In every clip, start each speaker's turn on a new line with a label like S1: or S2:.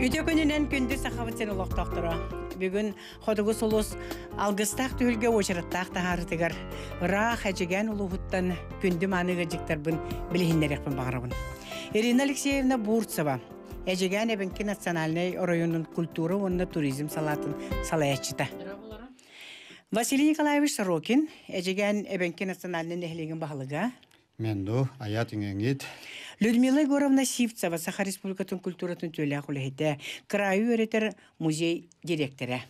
S1: Үтө күнінен күнді сақавыт сен ұлық тоқтыра. Бүгін қодығы сұлыс алғыстақ түйлге ошырыттақ тағарытығыр. Ұра қәжіген ұлығыттан күнді маны ғыржықтар бұн білігіндерек Ирина Алексеевна Бурцева. эжеген әбінкі национальный районның культура онна туризм салатын салаячыта. Василий Николаевич Сорокин. эжеген әбінкі национальный нәхілігін бағылыға. Мен аят Людмила Егоровна Сивцева Саха Республикатын культуратын төлі құлығыты. Краю өретер музей директоры.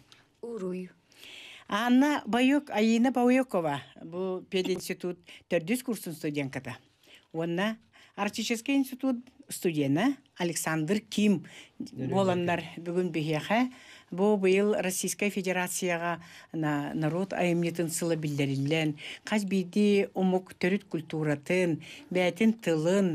S1: Уруй. Анна Байок, Айина Бауекова, бұл пединститут төрдіз курсын студенткада Онна Артический институт студента Александр Ким боланнар бүгін бігеға бу быйыл Российская Федерацияға на народ айымнетын сылы билдерилен, қаз биди умук төрүт культуратын, бәтін тылын,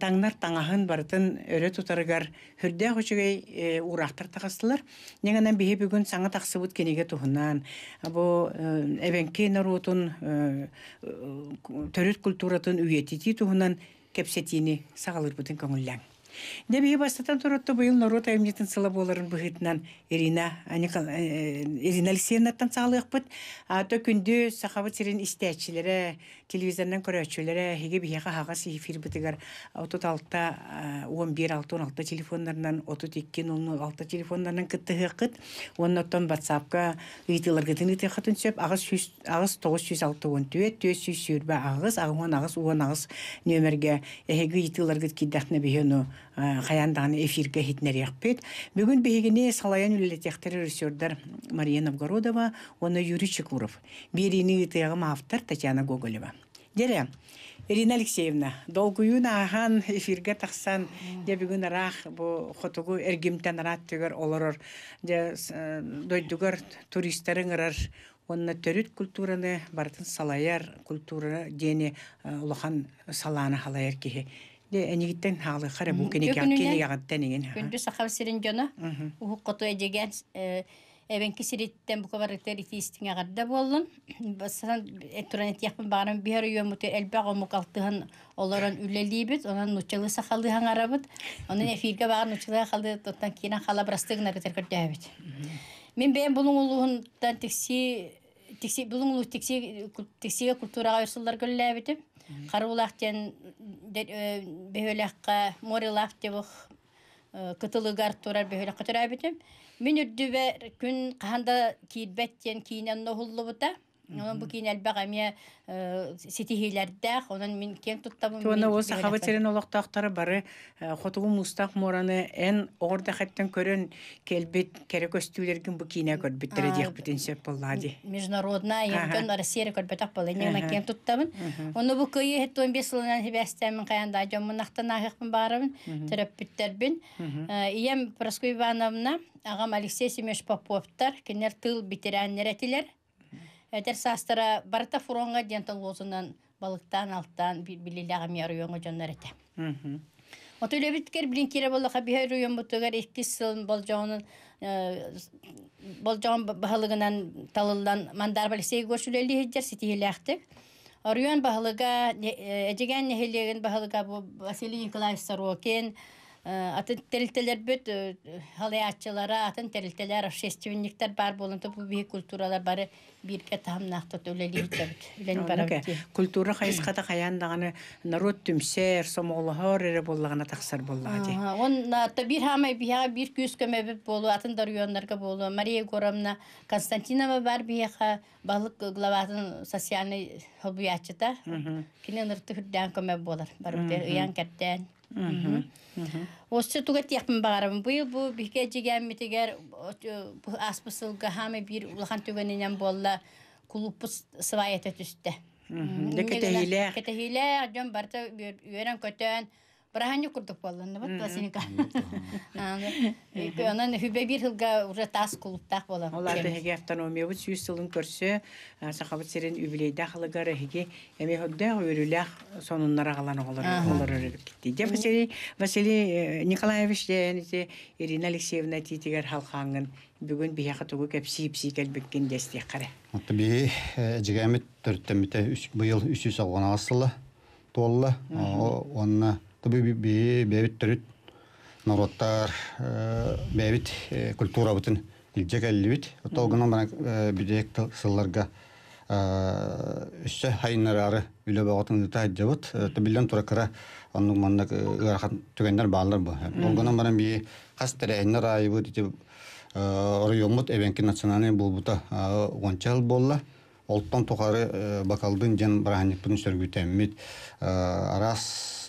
S1: таңнар таңаһын барытын өрө тутарыгар хүрдө хочугай э, урақтар тагыстылар. Неңенен биһи бүгүн саңа тақсыбут кенеге туһунан, бу әбенке э, народын, э, төрүт культуратын үйетити туһунан кепсетини сагылыр бүтүн көңүлләң. Дәбиһе бастатан туратты быйыл народ әйемнетін сылы боларын бұхетінен Ирина, Аникал, э, э, э, Ирина Алексеевнаттан сағылық бұд. Ато күнді сақабы тірін істәтшілері, телевизорнан көрі өтшілері, хеге бияға хағас ефир бұдығар. Отут алтта, 11-16 телефонларынан, отут 2-06 телефонларынан күтті ғықыт. Оның оттан батсапқа үйтілер күтін үйтін үйтін үйтін үйтін үйтін үйтін үйтін үйтін үйтін үйтін үйтін үйтін үйтін үйтін үйтін хаяндан эфирге хитнер яхпит. Бүгүн бигине салаян үлле техтер Мария Новгородова, Оно Юрий Чекуров, Берини Итеяга автор Татьяна Гоголева. Дере, Ирина Алексеевна, долгую ахан эфирге тақсан я бүгүн рах бу хотугу эргимтен рат тегер олорор. Я э, дойдугар туристтерин Онна төрүт культураны бартын салаяр культура дени э, улахан салааны халаяр Энигиттен халы хара бу кене кен кене ягат тенеген. Күндү
S2: сахав сирин жана. Уху кото эдеген эвен кисириттен бу кабар тери тистинге гадда болдун. Басан этуран барын бир юм уту элбаго мукалтыган оларын үлэлибит, анан нучалы сахалды хан арабыт. Анан эфирге барын нучалы халды тоттан кине хала брастыгына кетер кетебит. Мен бен бунун улугун тантикси Тексе бүлүн улуу тексе тексеге ярсылдар көлөлөбүтүп Харулахтен э, бөһөләккә морилах дебөх э, кытылыгар турар бөһөләккә турабитем. Мин бәр күн кейдбәттен кейінен киинен бұта. Он бу кин әлбәгә мә э, сетиһиләрдә, мин кем тутта бу. Тоны ул сахаба терен
S1: олактактары бары, э, хотугу мустах мораны эн огырда хәттән көрен келбит керек өстүләргә бу кинә кер биттере дих бүтән сәп булды.
S2: Международна янкен Россия кер бетәп булды, мин мә кем тутта бу. Оны бу кыы хәтта 15 елдан һибәстән мин каянда аҗам мунахта нахыкмын барымын, тирәп битләр бин. Э, Ием Проскуйвановна, агам Алексей Семеш Поповтар, кинәр тыл битәрәннәр әтиләр. Әтер састыра барта фуронга дентал гозунан балыктан алтан би билеләгем ярыйонга җаннар әйтә. Мм. Ат үле биткер белән кире булырга би ярыйон бу төгәр 2 ел болҗаны э, болҗан баһалыгынан талылдан мандар белсәй гошүләлди һәр сити Ариан бахылыга э, эдеген нехелеген бахылыга бу Василий Николаевич Сорокин Э, атын тәлтәләр бөт халыячылар э, атын тәлтәләр шестивниктәр бар булын топ би культуралар бары биргә тамнақ тот үләли итеп үлән бар бит
S1: культура хайсқата хаяндағаны народ түмсер сомолы хорере буллағына тақсар булла ди
S2: он на э, то бир хамай бия ха бир күз көме бит болу атын дарыонларга болу мария Горомна, константинова бар би ха балык главатын социальный хобиячыта кинен ртүдән көме болар бар бит ян кәттән Осы түгәт яҡмын бағарым Бу йыл э, бу бике дигән аспысыл бир улахан төгәне болла булла клуб сывайта барта үрән көтән, Прагань курдык болдун деп атта синка. Ага. Анан хүбэ бир хылга уже тас кулуп
S1: так Олар автономия бу чүй сылын көрсө, сахабат серин үбүлейде хылга реге, эми хөдө үрүлөх сонуннара калган оголор болор эле кетти. Деп Василий э, Николаевич Ирина Алексеевна тийгер халкангын бүгүн бияка тугу кеп сипси кел биккен дести кара.
S3: би жигамет 3 300 асылы. Ту би бейбит түрвіт нороттар, э, бейбит э, культура бутын ликджа калливит. Ту олганам бара э, бидеек сыларга үшча хайнар ары біло бауатын зата аджа туракара, онду манда ка рахат түгэндар bağlar bu. Олганам бара бii, қастар хайнar aibu, ori yomut, ebenki natsinani bu, bu ta onchal bu ola. Olttan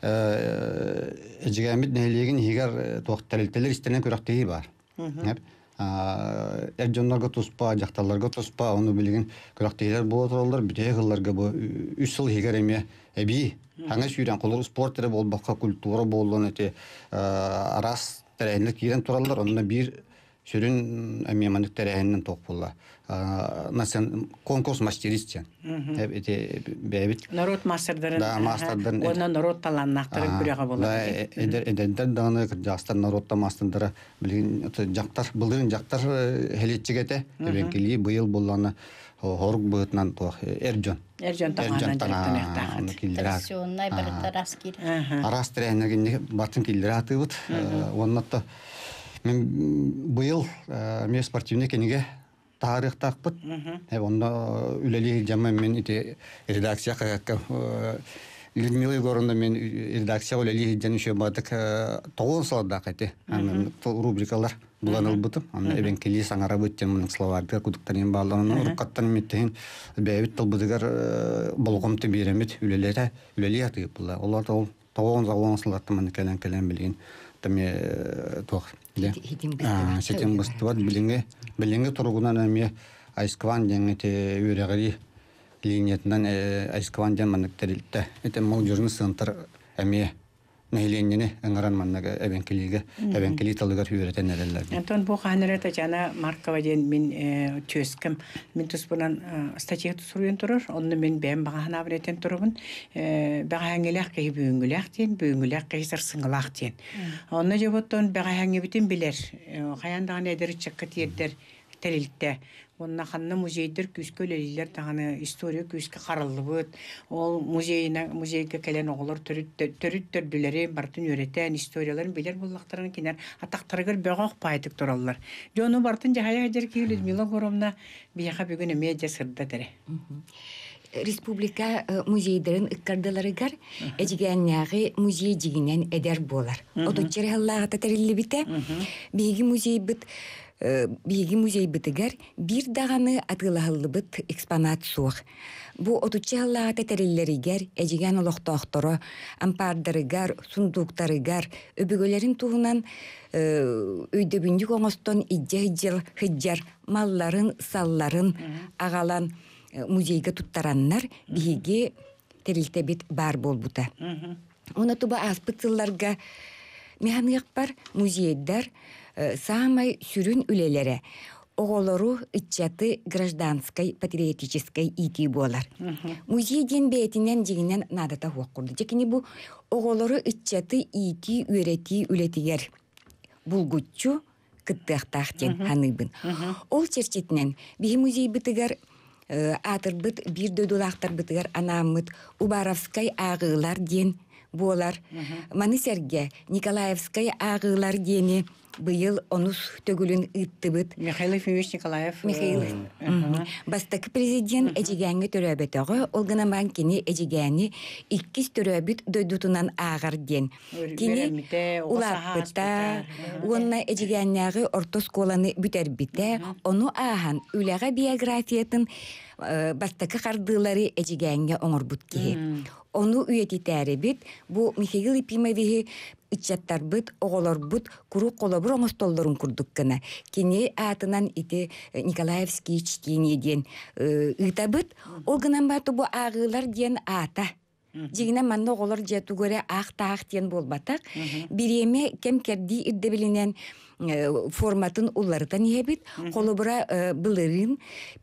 S3: э жигамит э, нелигин хигар тох э, талтелер истенен көрөк теги бар. Нэп. Э жонларга туспа, жакталарга туспа, аны билген көрөк тегилер боло туралдар, бите кылларга бу 3 жыл хигар эме эби. Аңа сүйрөн кулур спорттер бол, культура болгон эти, э рас тренер кирен туралдар, ондан бир Сүрүн эми мандыктар эннен ток булла. А, конкурс мастеристе. Эп эти бебит.
S1: Народ мастердерин. Да, мастердерин. Онда народ талан нактырып
S3: күрәгә була. Да, эндә эндә даны кер жаста народта мастердер билгән якта булдырын якта э, хәлетчегә тә. Бенкели быел булланы хорг бытнан ток э, Эрҗон.
S1: Эрҗон
S2: тагына. Эрҗон
S3: тагына.
S2: Тәсәүнай бер тарас килә. Арастыр
S3: энергияне батын килдерә атыбыт. Э, Оннатта мен быйыл э, мен спортивный кенеге таарыктакпыт э, онда э, үлели жаман мен ите редакция Людмила Егоровна мен редакция үлели жан еще бадык тоон салдак эти рубрикалар буланыл бытым аны эбен кели саңара бөттен мунун словардыга кудуктарен баарлыгын уруккаттан эметтеин бэбит тылбыдыгар болгомту тебиремит үлелере үлели атыгып олар тоон тоон залон салаттым келен келен билгин теме тох биле тұрғынан быстыбат билеңе билеңе тургунан эми айскван деңете үрегери линиятынан айскван деманыктерилте центр эми Мәйленнене аңаран маннага әбен килеге, әбен килеге талыгар хүйрәтен әрәлләр.
S1: Антон, бұл қанер әтә жана Маркова дейін мен э, түескім, мен түс бұнан э, статия тұсыруен тұрыр, мен бәм баға ғана бұретен тұрыбын, э, баға әңгілі әқкей бүйінгілі әқтен, бүйінгілі әқкей сыр сыңғылы әқтен. Онны жабыттың баға әңгі бүтін білер, қаяндағын әдірі Онна ханна музейдер күскөлелер таны история күске каралыбыт. Ол музейна музейге келе ноглор түрүт түрүт бартын үйрөтөн историяларын билер буллактарын кинер атактарга бөгөк пайтып туралар. Жону бартын жайга жер кийлиз Милогоровна бияка бүгүн эме жасырда тере.
S4: Республика э, музейдерин кардаларыгар эдиген яры музей дигенен эдер болар. Отчерелла татарилли бите. Биги музей бит Э, биеги музей битэгәр бир даганы атглалыбыт экспонат сух. Бу отычалла татерләрегә, эҗегән олыкта охтыры, ампардырга сундук тарыгар, өбүгөләрин туынан, э, үйдә биңҗик оңостан малларын, салларын агалан э, музейге тоттараннар биеге терелтә бит бар болбута. Оны туба төбә аспектларга бар музейдер, Э, самой сүрүн үлелере оголору ытчаты гражданской патриотической ити болар. Музей ден бетинен дегенен надата та курды. бу оголору ытчаты ити үрети үлетигер. Булгутчу кыттыактах ден ханыбын. Ол черчетинен бии музей э, атыр атырбыт бир дөдулактар бытыгар анамыт Убаровской ағылар ден болар. Маны серге Николаевской ағылар дени быйыл онус төгөлүн ыттыбыт Михаил Фёдорович Николаев. Михаил. Бастык президент эдигәнгә төрәбе тагы, ул гына банкыны эдигәнне икки төрәбе дөйдүтүнан агыр ген. Кине
S1: улапта,
S4: уна эдигәннәге ортос коланы бүтәр битә, аны үләгә биографиятын Э, баттакы хардылары эжигәнгә оңорбут киһи. ону үйәтитәребит, бу Михаил Епимовихи ыччаттарбыт оголорбут, куру колобур оңостолдорун курдук гана Кини атынан ити э, Николаевский чтение диэн э, ыытабыт ол гынан бу агылар диэн ата. Дегенен манна оголор жетугөрө ах таах диен болбатак. Биреме кем керди ирдебилинен Э, форматын уларытан бит Колубра э, былырын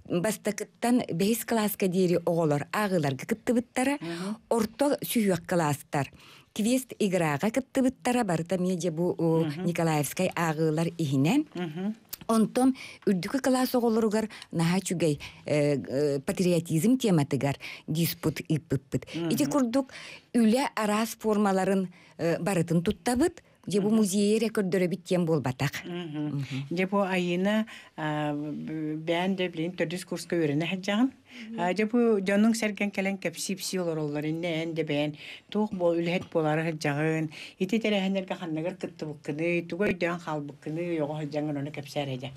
S4: бастакыттан бейс класска дири оғолар ағылар гыкытты орто орта сүйуак класстар. Квест играға гыкытты барыта меде бу Николаевскай ағылар ағылар ағы Онтом үрдүк класс оғолоругар наха чугай э, патриотизм тематыгар диспут ипп-пп. Иди курдук үле арас формаларын барытын туттабыт, где бу музее рекордеры бит тем бол батак.
S1: Где бу айына бен де блин төрдүс курска өрене хаджаган. Где бу жонның серген келен кепсип сиолор олары не эн бен тух бол үлхет болары хаджаган. Ити тере хенерге ханнагар кытты буккыны, тугой дян хал буккыны, йоға хаджаган оны кепсер еде.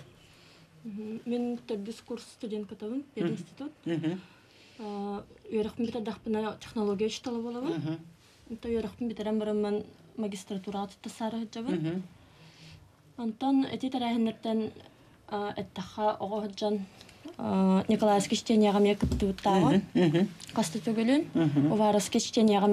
S5: Мен төрдүс курс студентка тавын, пед институт. Ярахмита дахпына технология үшталы болады. Ярахмита дахпына технология үшталы болады. magistratuuraat tassaara hojjaban Антон эти тараһыннартан эттаха ого ходжан Николаевский чтенияга Касты чтенияга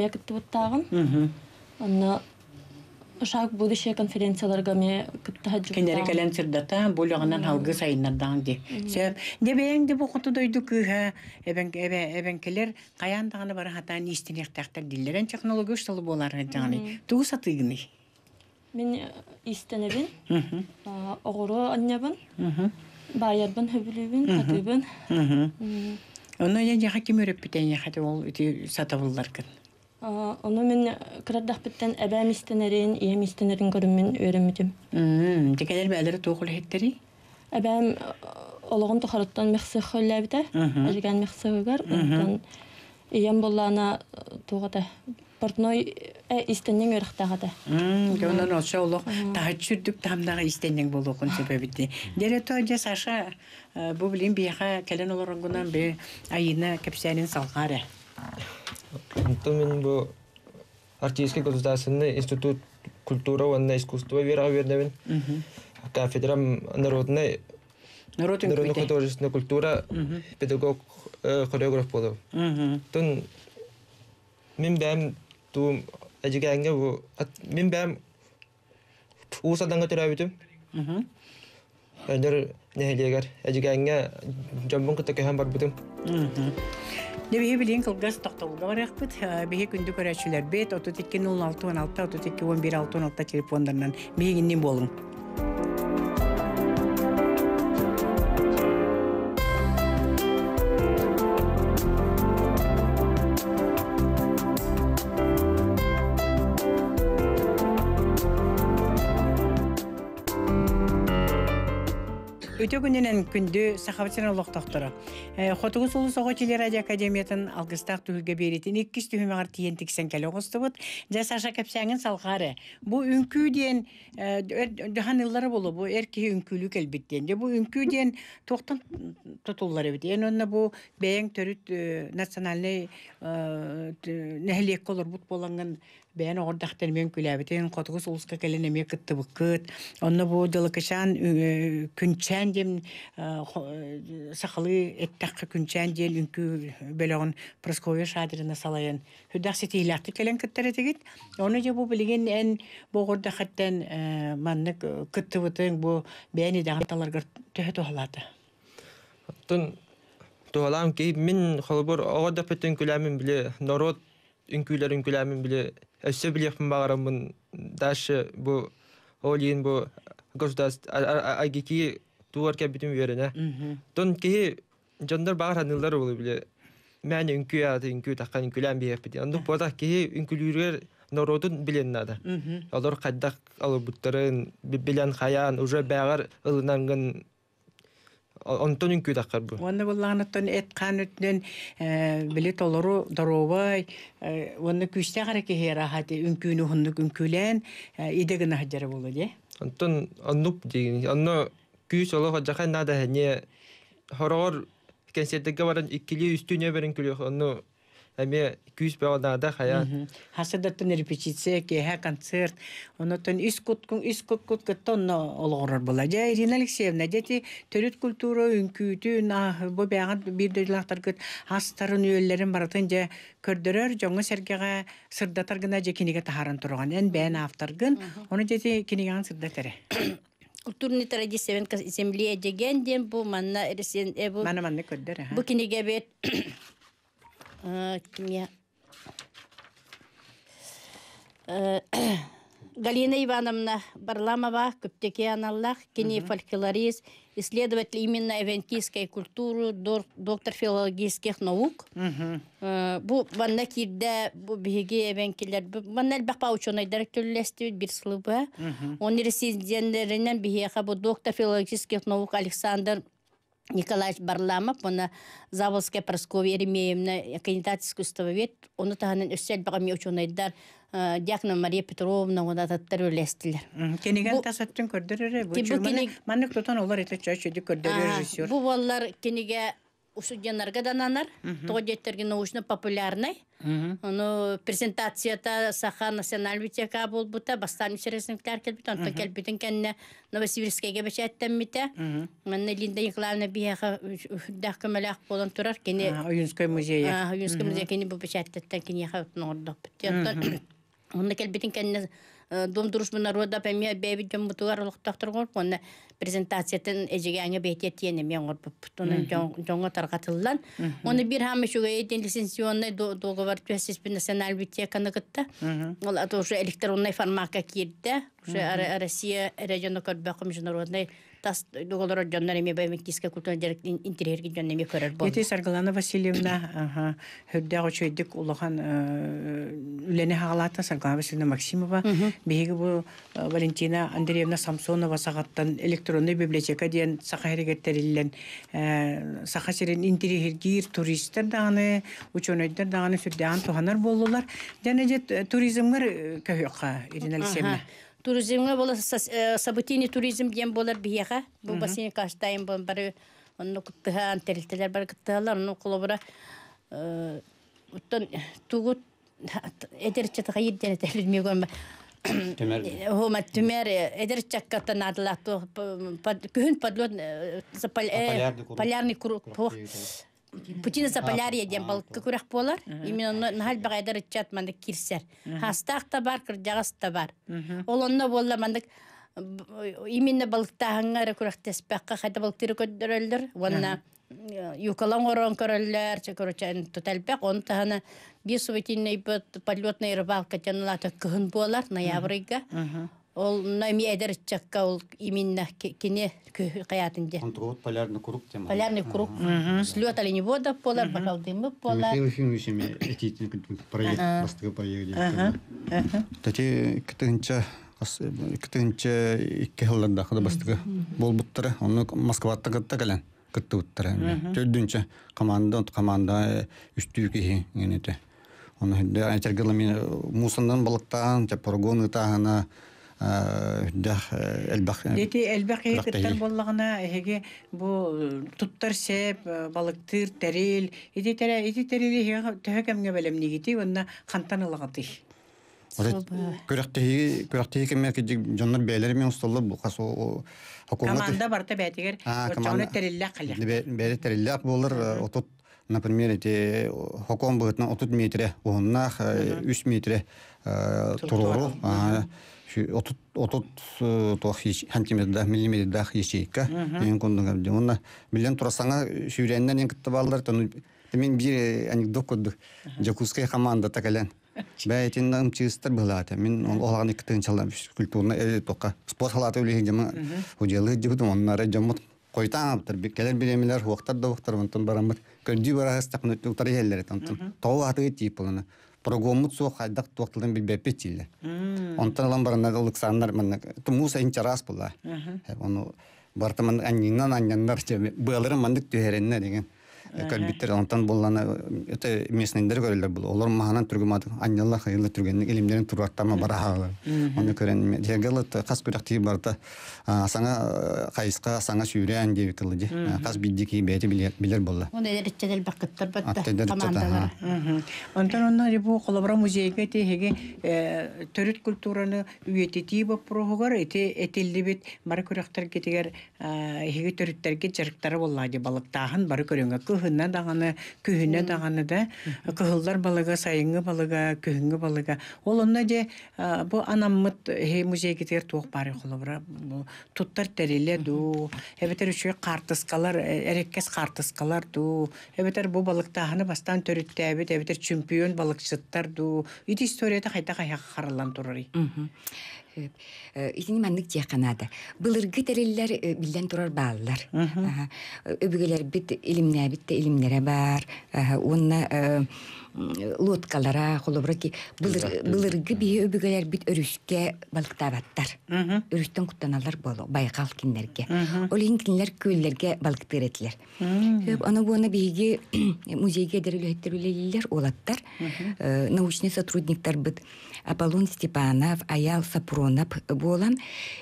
S5: Ошак будущие конференцияларга мен көп таҳаҷҷуд. Кинәре кәлән
S1: сырдата булыгынан халгы сайыннар ди.
S3: Сәб,
S5: не беен ди бу
S1: хуту дойду кыһа, эбен гәбе, эбен келер, каян дагыны бара хатаны истинек тахта диллерен технология ушталы булар яны. Туса тыгыны.
S5: Мен э, истенебин. Мхм. Огыро аннабын. Мхм. Баярбын хөбүлүбин, хатыбын. Мхм. Мхм.
S1: Оны яҗа хакимәрәп битәне хәтә ул ити
S5: Оны мен кырадах биттен әбәм истенерин, ием истенерин көрүммен өйрәммитим. Мм, дигәнер бәләре тугыл хеттери. Әбәм олоғын тохороттан мехсе хөлләбитә, әҗгән мехсе гөр, ондан ием буллана тугата. Портной ә истеннең өрхтәгәдә.
S1: Мм, гәүнән олса олоқ тахчүрдүк тамдагы истеннең булугын сәбәбите. Дәре тоҗа Саша бу билин бияха кәлен олорынгынан бе айына кепсәнен салгары.
S6: Интумен артистский государственный институт культуры и искусства вероверного. Кафедрам народной народной художественной культура педагог хореограф болов. Тон мен бәм тум әжігәңге бу мен бәм уус аданга төрәбитим. Әнер нәһилегәр әжігәңге жомбон кытта кәһәм бар битим.
S1: Небеге билен кылгас тақталуға бар бит. Беге күнді көрөчүлөр бет 32 06 16 32 11 6 16 телефондорунан бегинни болың. өте күнінен күнді сахабытсырын тақтыры. Э, Хотуғы солы соғы әде академиятын алғыстақ түгілге беретін еккіз тиен тіксен кәлі оғысты бұд. аша кәпсәңін салғары. Бұ үнкі дейін э, дұхан ыллары болу, бұ әркі үнкілі кәлбеттен. Бұ үнкі дейін тоқтан тұтылары бұд. Ең онына бұ бәйін түріт нәхілек бұт бәйән оғырдақтан мен күләбітен қотығыз ұлысқа кәлін әме кыттыбыққыт. Онны бу дылықышан э, күнчән дем э, э, сақылы әттаққы күнчән ден үнкі бәліғын Прасковия шадырына салайын. Хүддақ сеті илақты кәлін кыттар әтігіт. Оны де бұ білген ән бұ оғырдақтан маннық кыттыбытын бұ бәйән едағанталарға төхі тұғалады.
S6: Оттын туалам кей мин холбор ого да пөтөн биле народ үн күләр биле сөбілепін бағарымын дальше бұл олин бұл государств агики туарке битим верене тон кеи жондар бағар ханылдар болу биле мәне үнкү аты үнкү таққан үнкүлән биеппити онду бода кеи үнкүлүүргер нородун биленнада олар қайдақ алыбуттарын билен хаян уже бәғар ылынангын онтон үн күдә кар бу. Ваны
S1: буллаган оттон эт кан үтнен биле толору даровай, ваны күштә гара ки хера хати үн күнү булды, дә.
S6: Онтон аннуп дигән, анна күч оло хаҗа да не хорор кенсәдә гаварын икеле үстүне берен күлә, анна Ә мен 200 бердәннә дә хаيات.
S1: Хәзер дә төп репетициягә концерт. Улның үз куткун, үз куткын төно олыгыр була җай Ирина Алексеевна дити төр культура үнкүйтү на. Бу бәйрәмдә бер дылaklar кит астырын үелләре бардан җөрдүрәр, җон сергәгә сырдатар гына җекинегә таһарын торган. Мен бән автор гын, ул җекинегә сырда тере.
S2: Куттурны тере дисең кеч исемли бу э, бу. Бу кинеге бет. Э, кім э, Галина Ивановна Барламова, Көптеке Аналлах, фольклорист исследователь именно эвентийской культуры, доктор филологических наук. Э, бу ванна кирде бу биге эвенкилер. Ванна бақпа ученый директорлесті бір сылыбы. Оның резиденттерінен биге бу доктор филологических наук Александр Николай Барламов, оны э, заводская Прасковья Еремеевна, кандидат искусствовед, оны тағанын өстел э, бағам ученайдар, э, Дякна Мария Петровна, оны таттар өлестілер.
S1: Кенеген тасаттын көрдірірі, бұл чүрманы, маңық тұтан олар еті чөйші көрдірі режиссер.
S2: Бұл олар кенеге ушу дженерге да нанар, научно популярный. Ону презентацията саха националь витека бол бута, бастан интересен клар кел бута, онто кел кенне новосибирске ге бача мите. линда иглавна би еха дах кумалах турар кене.
S1: Уйнской музея. Уйнской музей
S2: кене бу кене ха кенне... Э, дом дружбы народа пәме бәбі жон бұтуар ұлықтақтыр ғорп, оны презентациятын эжеге аңы бәйте тиені мен ғорп, оның жоңго тарғатылдан. Оны бир хамы шуға етін лицензионный договор түйесіз бі национал бітеканы күтті. Ол аты уже электронный формақа керді, уже Россия регионы көрбәқым жүнародный тас дуголоро дөннәре ми бәйме киске культура дирек интерьер ки дөннәре ми көрер бу. Ете
S1: Саргалана Васильевна, ага, хөрдә гочой дик улыган э, үлене хагалата Саргалана Васильевна Максимова, беге бу э, Валентина Андреевна Самсонова сагаттан электронный библиотека диен саха хәрәкәтләрен, э, саха серен интерьер гир туристлар да аны, учоныйдар да аны сүрдән туханнар буллар. Дәнәҗә туризмгәр кәһәкә, Ирина Алексеевна.
S2: Туризмне боласа, сабытине э, туризм ген болар бияга. Бу бассейн каш тайын бон, бере, онны көтө һан бар, көтөләр ну клубра. Э, утта тугут, эдерче теге йыдыны телемей гол. Темер. Ома темер, эдерче катын атлат, гүн-гүн, гүн-гүн, полярный круг. Путина Заполярия ден балыққы көрек болар. Именно нахал бағайдар үтчат мандық кирсер. Хастақ та бар, кірдағас та бар. Ол онна болла мандық именно балықта хаңары көрек теспаққа қайда балықтары көддірілдір. Онна юкалан орон көрөллөр, короче, тоталпак, он тахана бесовый тинней полетный рыбалка тянула, так кыгын болар, ноябрьга. Ол нәми әдер ол ул иминне кине кыятын дә. Контрот
S3: поларны күрүк тема?
S2: Поларны күрүк. Слёт алыны вода полар бакалды дымы, полар. Мы
S3: фильм үшеме әйтәтен проект бастыга поегәле.
S1: Ага.
S3: Тәти кетенчә икке хәлләндә хәдә бастыга булбыттыра. Аны Москвада кетте кәлән кетте уттыра. Төрдүнчә команда ут команда э, үстүге генә Он Аны дә әйтергә мине э, мусындан балыктан, тә поргоны тагына
S1: Эти әлбәқ боллағына, әйеге бұ балықтыр, тәрел, эти тәрел, эти тәрел, эти төхекемге бәлем негеті, онна қантан ылағаты.
S3: Көрәқтеге, көрәқтеге например, эти хокон бұғытна отут метре, оғынна 3 э, метре э, отут отут тох сантиметр да миллиметр да ячейка мен кондуңа онна билен турасаңа сүйрәннән ен кытты балдар тону мен бир анекдот жакуская команда мен ол олаган иктен чалам культурна тока спорт халаты үлеген жама уделы дебут оннары жамут койтан аптыр келер биремилер да хуактар онтон программу цо хайдак туктылдын бир бепе тилле. Онтан алам барана Александр мен тумуса интерес була. Э, Оно бартаман аннан аннан нарча белер мандык деген. Э, көлбиттер болланы боллана өте местныйдар көрөлөр олар маханан түргүмады аннелла хайылы түргенник илимдерин туруаттама барахалы оны көрен дергелы кас э, барда саңа кайыска э, саңа сүйрән дип тылы ди кас бидди ки билер оны
S1: дәрәҗәдәл бакыттар батта командалар онтан музейге тиһеге төрөт культураны үйети прохогор эти этилди бит кыһына даганы, күһүнә даганы да, кыһылдар балыга, сайыңы балыга, күһүнгө балыга. Ул онда же бу анаммыт хе музей кетер тоқ бар туттар тереле ду. Эбетер үчө картыскалар, э, эреккес картыскалар ду. Эбетер бу балыкта аны бастан төрөттөбү, эбетер чемпион балыкчыттар ду. Үт историята
S4: кайта кайга карылан турары. Э, изине мәңне җайхан ат. Былры гыталелләр э, билдән дурар бааллар. Э, Әһә. бит илимнә, бит та бар. Э, лодкалара холобраки былыргы бие өбүгелер бит өрүскө балыктабаттар өрүстөн куттаналар болу байкал кинлерге олин кинлер көллерге балыктыр этилер көп э, буана биги музейге дерелеттерүлелер олаттар э, научный сотрудниктар быт Аполлон Степанов, Аял Сапронов болан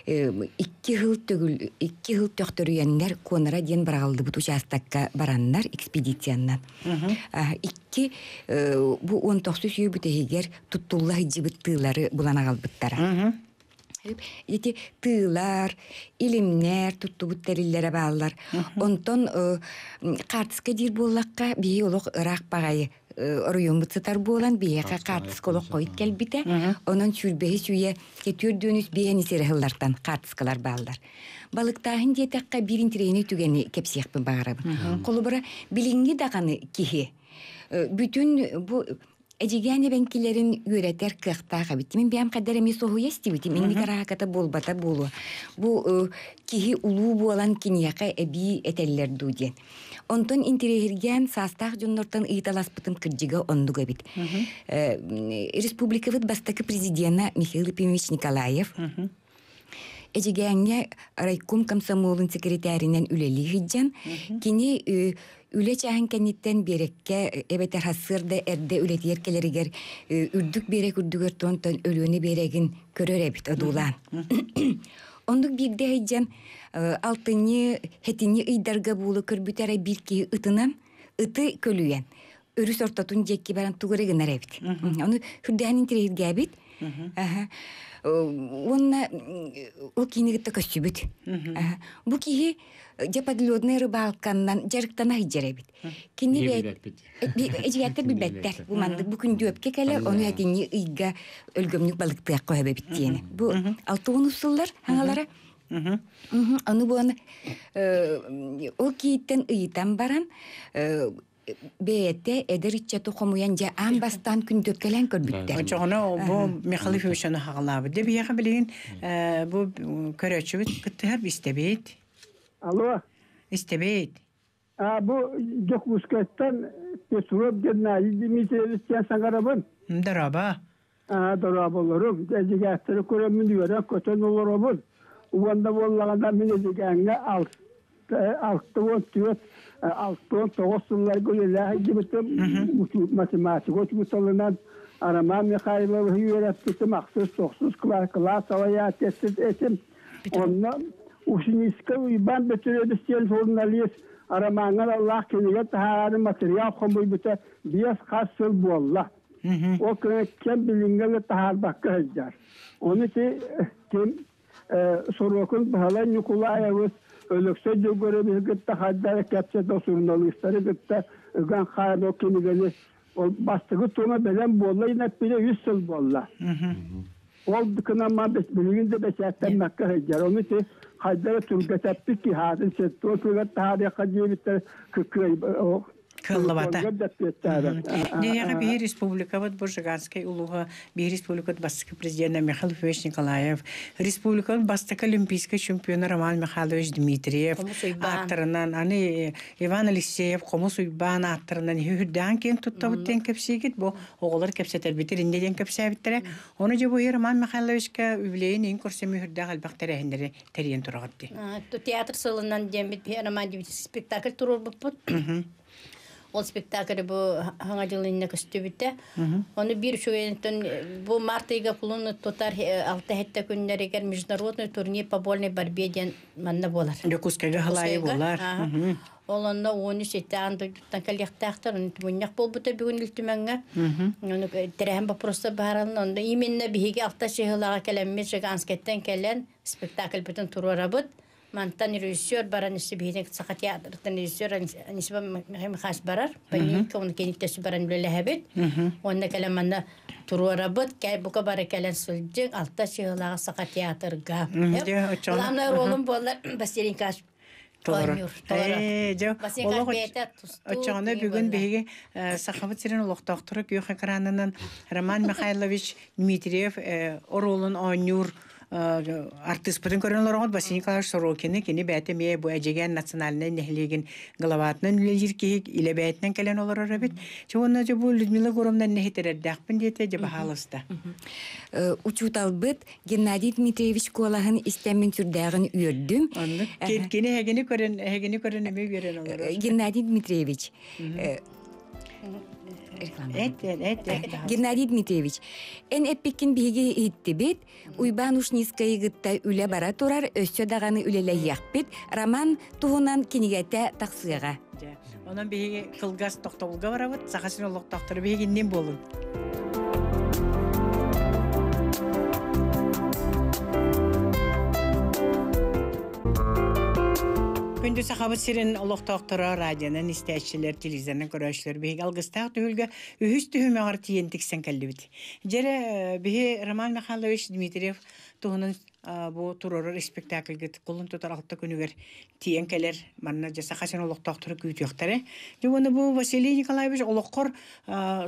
S4: э, икки хыл төгүл икки хыл төктөрүгәннәр конора ден баралды участокка бараннар экспедициянан Икки бу 19 төйү битегер туттулла хиджибит тыллары булана галбыттар. Хөп, ити тыллар, илимнер туттуб тәрилләре баалар. Онтон э, картыска дир буллакка бии улык ирак багай э, оруюм бутсатар булган бии ха картыска улык койып кел бите. Онун чүрбеги чүе кетүр дөнүс бияни сырыллардан картыскалар баалар. Балыкта инде тәкка биринчи рейне түгәне кепсиякпен багырабы. Кулы бара билингге даганы кихи Э, бүтүн э, бу э, эдигени бенкилерин үрәтер кыхтаға бит мен бәм кадәре ми соху ясты бит мен никарагата болбата болу бу киһи улу буалан киньяка эби этеллер дуден онтон интерегерген састах дюннортан ыйталас бытын кырджыга ондуга бит республика вит бастакы президента михаил ипимович николаев эдигенге райком комсомолын секретаринен үлелихиджан кини үлечәһен кәниттен бирәккә эбәтә хасыр да эрдә үлетер келәргәр э, үрдүк бирә күрдүгәр тонтон өлүне берегин көрәр бит адула. Ондык бик дәйдән э, алтыны хәтине идәргә булы кер бүтәрә бирки ыты көлүен. Өрүс ортатун җәкке баран түгәрәгенәр бит. Аны хүрдәнин тирәгә бит. Аһа. Уне окениге те кечбит. Бу киге я подлёдный рыбалкадан жарыктанай жаребит. Кинебит. Ятер бибет. Бу манды бу күн дөөпке келе аны әкини ыйга өлгөмнүк балык бия қоябы бит Бу 6 усуллар услылар Аны бу аны э, окейттен ыйдан баран. Э, бэйэтэ эдэр итчэ тухумуян дэ ам бастан күн дөткэлэн көрбүттэ. Очоғына
S1: бу Михалыф үшіна хағылабы. Дэ бияға білейін, бу көрөчі бүт күттіхар бістебейд. Алло. Бістебейд. А бу дөк
S7: бұскәттан бесуроб дэдна, иди митрелістян сангарабын.
S1: Дараба.
S7: А, дараба олорум. Дэзіге әттірі көрөмін дүйөрі, көтөн олорабын. Уғанда болуғанда мені ал э, алты, al pronto olsunlar gülüller gibittim matematik uçmuşlarından arama Mikhailov'u yönetim aksız soksuz kılar kılar savaya testis etim ondan uşiniska uyban betürüdü sel sorunlarıyız aramanlar Allah kendine tahararı materyal komuy büte biyas kasıl bu Allah o kere kem bilingeli tahar bakka hızlar onu ki e, kim e, sorukun bahalan yukulaya vız O settingsa ha Lordik pour Agadaja maj laistolini tenthamik sok tua deultakor sulanbillini'dQu tipun, ya k husband頭 av 곧vendats болла vyvoltakizaman actualsvii posap computerin al pap whiskbe ismertibalda pag увеличinchasad. Ika nig Sel sutgažu kay j 그냥 кыллывата. Дияға бейі
S1: республика вот бұр улуга бир республика бұд бастықы президента Михаил Февеш Николаев, республика бұд олимпийский чемпионы Роман Михайлович Дмитриев, аттырынан, аны э, Иван Алексеев, Комус Уйбан аттырынан, үхірден кейін тұтта бұд тен бу кет, бұл оғылар көпсе тәрбетір, інден көпсе біттірі. Оны же Роман Михайловичка үвілейін ең көрсе мүхірден қалбақ тәрәхіндері тәрен тұрғатты.
S2: Театр сұлынан дембет, Роман Дмитриев спектакль тұрыр ол спектакль бу хаңа жылына күстү битте. Аны бир шөйөнтөн бу мартыга пулуну тотар э, алты хетте күндөр эгер международный турнир по больной борьбе ден манна болар. Жокускага халай болар. Олонда 13 эте анда тан коллектактар түмөнөк болбу деп бүгүн үлтүмөнгө. Аны тирэм просто баарын анда именно биге акта шеһилага келем мечеганскеттен келен спектакль бүтүн туруу работа. Мантан режиссёр баран иси бине сахат ядыр. Тан режиссёр аниси ба мехим хас барар. Бине көн кени тесе баран беле хабит. Онда келем анда туруа рабат кай бука бара келен сөлдек алта сыйлага сахат ятырга. Ламна ролым
S1: болла басерин каш.
S2: Тора. Эй, жо. Очоны
S1: бүгүн биге сахабат сирин улуктак туруп, юха экранынан Роман Михайлович Дмитриев ролун ойнур. Э, артист бүтән көрән лорогот басиникалар сорокини кини бәте мие бу әҗеген национальный нәһлиген главатнын лидерки иле бәтнен келен олорор бит чи оны же бу Людмила Горовна нәһитер дәхпин дите дип халыста
S4: э, учутал бит Геннадий Дмитриевич Колагын истәмен түрдәген үрдүм кеткене хәгене көрән хәгене көрән мие э, Геннадий Дмитриевич эттер эттер геннадий дмитриевич эн эппиккин биһиги иһиттибит уйбаан уж низкайыгытта үлэ бара турар өссө даганы үлэлэйяхпит роман туһунан кинигете таксыяга
S1: онон биһиги кылгас тохтобулга барабыт сахасин оллоктахтыр биһигиннен болун Күнде сахабы сирен олох тоқтора радионы нистәчелер, телевизорны көрәшілер. Бұхи қалғыстақ түгілгі үхіс түхім ағыр тиен тіксен кәлді бұд. Жәрі э, бұхи Роман Михайлович Дмитриев туғының бу туророр спектакльгит кулун тутар алта күнүгер тиен келер манна жасахасен олоктоох туруп э жугуну бу Василий Николаевич олоккор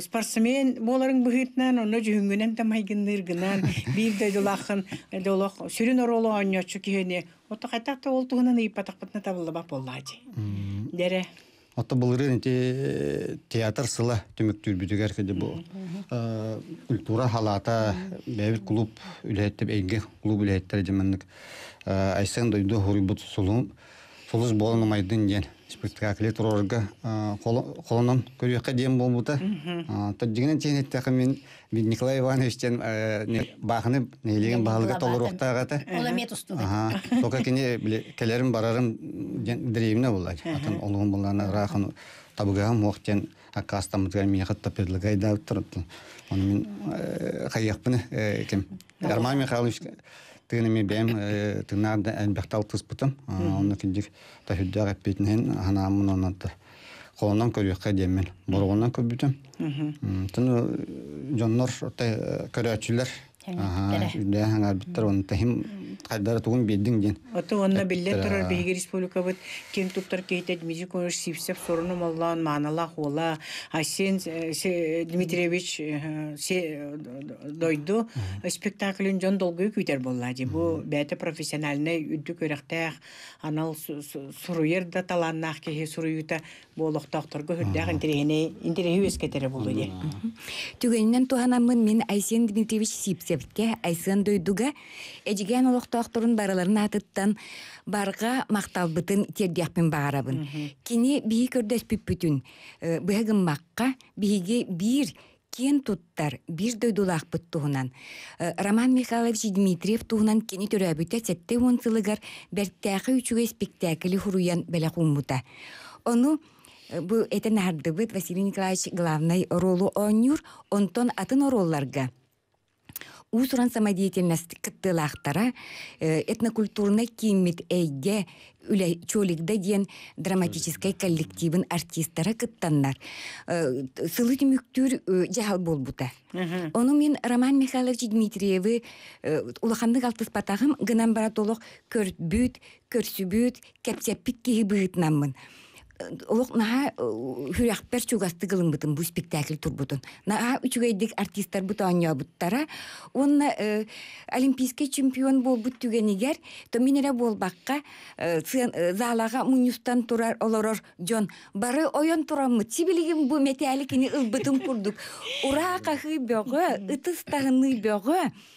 S1: спортсмен боларын быхытнан оно жүгүнгүнен тамайгын ныргынан бирде дулахын э, долох сүрүн оролу онночу киһени отта кайтакта ол тугунан ыйпатакпытна табылла бап боллаати дере
S3: Отта былырын театр сыла түмік түрбүтүгәр кеде бұл. Ә, культура халата бәбит клуб үләттеп әйге клуб әдемінік. Ә, деменник дойды дойду хурибут сулум Сұлыз болын ұмайдың ден спектакле турорга ә, қолынан көрөккә дейін болбута Тәдігінен тейін тенеттә мен Бин Николай Ивановичтен э, бахны нелеген бахалыга толуруктагата. Ол мет устуды. Ага. Тока кине биле келерим барарым древне булар. Атын олугун буларны рахын табыгам вактен акастамызга мен э, хатта э, перлигай да турат. Аны мен кайякпын кем. Ярмай Михайлович мен бем тыгнарда бахтал тыспытым. Аны киндик тахиддага петнен анамын онатта. Қолынан көрі, Қадия, мен бұрғынан көр бүтім. Тэн жон көрі ачилар, ага, үнде, ага, бүттар, өнтэ, хайдар тугун бендин ден.
S1: Ата онна билле турар биге республика бит кем туптар кейте димизи конуш сипсеп сорону моллан манала хола ашин э, Дмитриевич э, се дойду спектаклин жон долгуй күтер болла ди. Бу бете профессиональне үтү көрөктөх анал суруер да таланнах ке суруюта болох тактор гөрдөх интерене интерене үс кетере болду ди.
S4: Түгөнүн тухана мен Айсен Дмитриевич сипсеп ке Айсен дойдуга эдиген тохтурун бараларын атыттан барга мактап бүтүн тербияп мен барабын. Кини бий көрдөс пип бүтүн э, макка биге бир кен туттар бир дөйдөлак бүттугунан э, Роман Михайлович Дмитриев тугунан кини төрө абыта четте онтылыгар бер тахы үчүгө спектакль хуруян беле кумута. Ону э, бу этен ардыбыт Василий Николаевич главный ролу оюр онтон атын ролларга. у суран самодеятельность кыттыылаахтара э, этнокультурный кииммит әйге, үле чолигде диен драматической коллективын артисттара кыттаннар э, сылы түмүктүр жахал э, болбута ону мен роман михайлович дмитриевы улахандык алтыс патагым гынан баратолох көрбүт көрсүбүт кепсеппит киһи Лох наа хүрэх пер чугасты гылын бутын бу спектакль тур бутын. Наа үчүгэй дэг артистар бута аня буттара. Э, олимпийский чемпион бол бут түгэн егер, то минэрэ бол э, э, залага, залаға турар олорор джон. Бары ойон турам мүт. Сибилигім бу мэтэ алекіні ыл бутын курдук. Ура қахы бёғы, ытыстағыны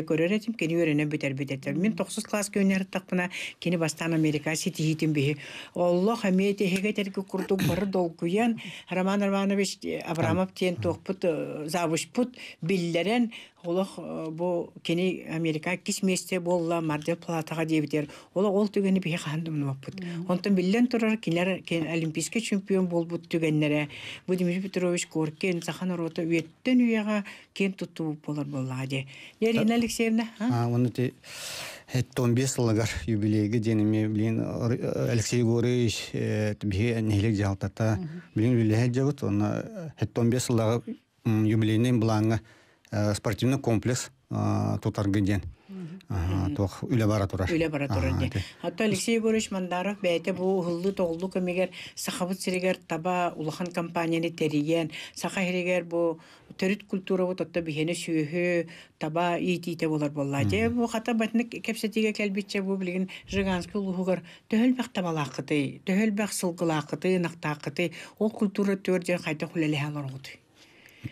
S1: Кинеге көрөр этим, кини өрөнө бүтэр бүтэтэр. Мин 9-нчы класс көнөр тактына, кини бастан Америка сити хитин би. Алла хамиете хегетэр ки курдук бар долкуян, Раман Арманович э, Абрамов тен тохпут, э, завушпут биллерен олох э, бу кени Америка кис месте болла марде Платага дебитер. олар ол түгени бихе хандым ноппут. Онтон биллен турар кинер кен олимпийский чемпион болбут түгеннере. Бу Дмитрий Петрович Коркен Сахан Рота үйеттен үйеге кен тутту болар болла де. Ярина Алексеевна, а?
S3: А, оны он бес бесылыгар юбилейге денеме блин Алексей Горыч э, бихе нелек жалтата. Блин биле жагыт оны бес бесылыгы юбилейнен булаңга Э, спортивный комплекс э, тутар гэдэн. Тох үлә бара тура. Үлә бара тура.
S1: Хатта Алексей Егорович Мандаров бәйте бу хыллы тоглу кемегер сахабыт сирегер таба улахан компанияны териген, саха хирегер бу төрит культура бу татта бихене сүйөһү таба ийтийте болар болла. Же бу хата батны кепсетиге келбитче бу билген Жыганский улугар төһөл бак табала кыты, төһөл бах сылкылакыты, кыты, нактакыты. Ол культура төрдө кайта хулеле халар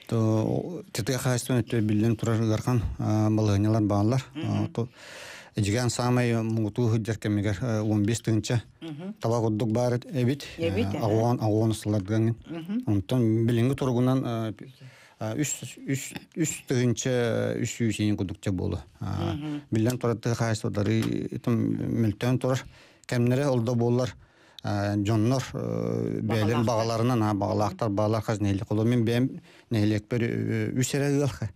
S3: то тетэ хайсты өтө биллен турарлар кан балыгынылар баалар то Эдиган самый муту хыддер кемигер 15 э, тынча табак уддук бар эбит агон э, э, агон сылдырган онтон билинги тургунан 3 3 тынча 300 сенин кудукча болу биллен турат хайсты дары итим мүлтөн турар кемнере олдо болар Э, жоннор э, бээлин багаларынан а багалаактар баалар каз нели коло мен бем нелектер э, үс эре ыалха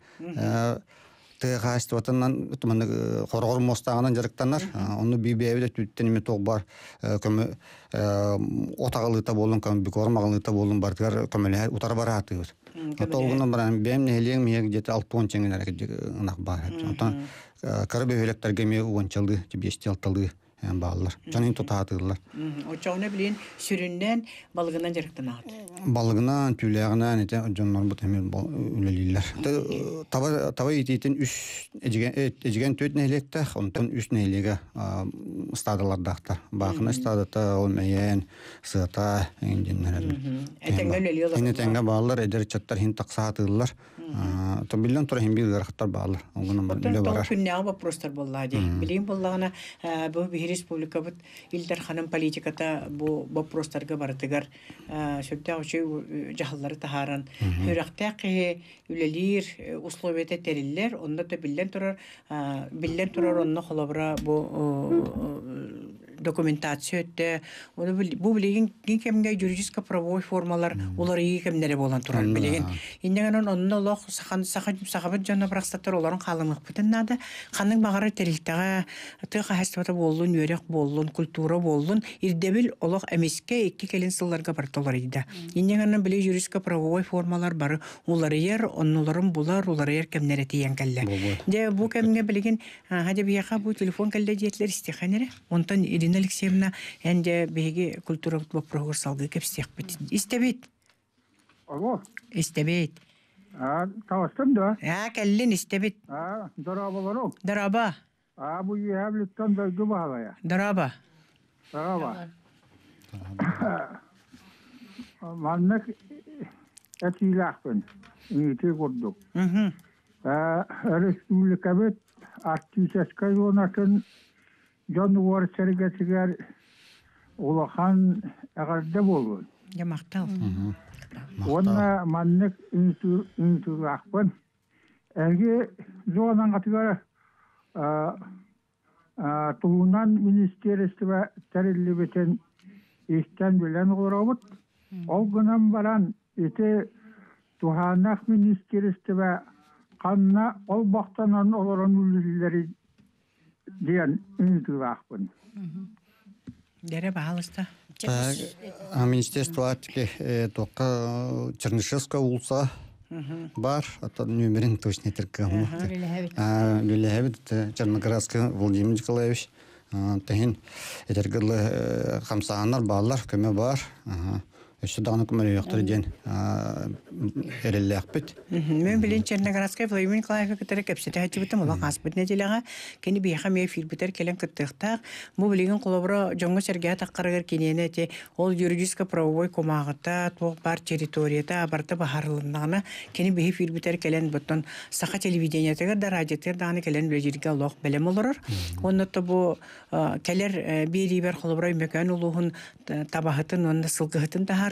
S3: тыга астыбатынан туманы хоргор мостагынан жарыктанар ону би түттен түттениме тог бар көмө та болун көмө бикормагылыта болун бардыгар көмөле утар бараатыбыз толгунан баран бем нелең миек жете алтон теңгенер ынак бар отан кырбе өлектерге ме уончалды тебестелталды Ян баллар. Чан инту татырлар.
S1: Очауна билен сүрүннән балыгынан жеректе нагыт.
S3: Балыгынан, түләгынан ите бу Тава тава итен 3 эҗгән төт нәйлекта, ондан 3 нәйлегә стадалар дахта. Багына стадата ул мәен сыта инденнәр. Әтәнгә үлеләр. Әтәнгә әдер чаттар һин таксатырлар. то бир булды.
S1: бу республика бит илдар ханым политиката бу вопростарга барытыгар сөтте ачы э, жаһаллары таһаран хөрәхтә кеһе үлелир э, условияда тәрилләр онда да биллән турар биллән турар онны холобра бу документация өтте бу билеген кин кемгә юридическо правовой формалар олар ии кемнәре болан турар билеген индеңенен онны лох сахан сахан сахабет жана брахстатор оларын халымык бүтен ханның багары тәрилтәгә тыга хәстәтә үөрәк боллон культура боллон ирдебил олох эмиске икки келин сылларга бартолар иде иннеңнан биле юриска правовой формалар бары улар яр оннуларым булар улар яр кемнере тиен келле де бу кемне билген хаҗи бияха бу телефон келде диетләр истиханере онтан ирина алексеевна энде беге культура бу прогор салды кеп сех бит истебит Алло. Истебит. А, тавыштым да. А, келлин истебит. А,
S7: дараба болар А бу юе хаблик таңды гыбалыя. Дыраба. Дыраба. А маллек эти лахпен. Нити гөрдү. Хм хм. Э, а республикабет артизэскэ юна көн январь серге тигер Олахан агарда болгон. Я та. Хм. Ун маллек инту инту ахпан. Эге жооннанга түгәрә туунан министерство тәрелебетен ихтен билен горобут ол гынан баран ите туханах министерство канна ол бактанан олорон үлүллери диен үндүбахпын
S1: дере баалыста
S3: а министерство атке э, тока чернышевска улса Бар, а то точно это кому. А, Лелевит, черноградский Владимир Николаевич. А, это годы 5 балалар көме бар. Ага. Шудаганын көмөлө яктыр ден эреллек бит.
S1: Мен билен Черноградская Владимир Николаевка кетер кепсете хати бит мала хас бит неделега кени биха ме фил битер келен кыттыкта му билеген колобро жоңго сергея таккарыгар кенене те ол юридическо правовой комагыта тоқ бар территорияда абарты бахарлындагына кени бихи фил битер келен буттон саха телевидениятеге да радиотер даны келен бежирге лох белем олорор. Оннотто бу келер бери э, бер колобро мекан улугун табахытын онда сылгыхытын тахар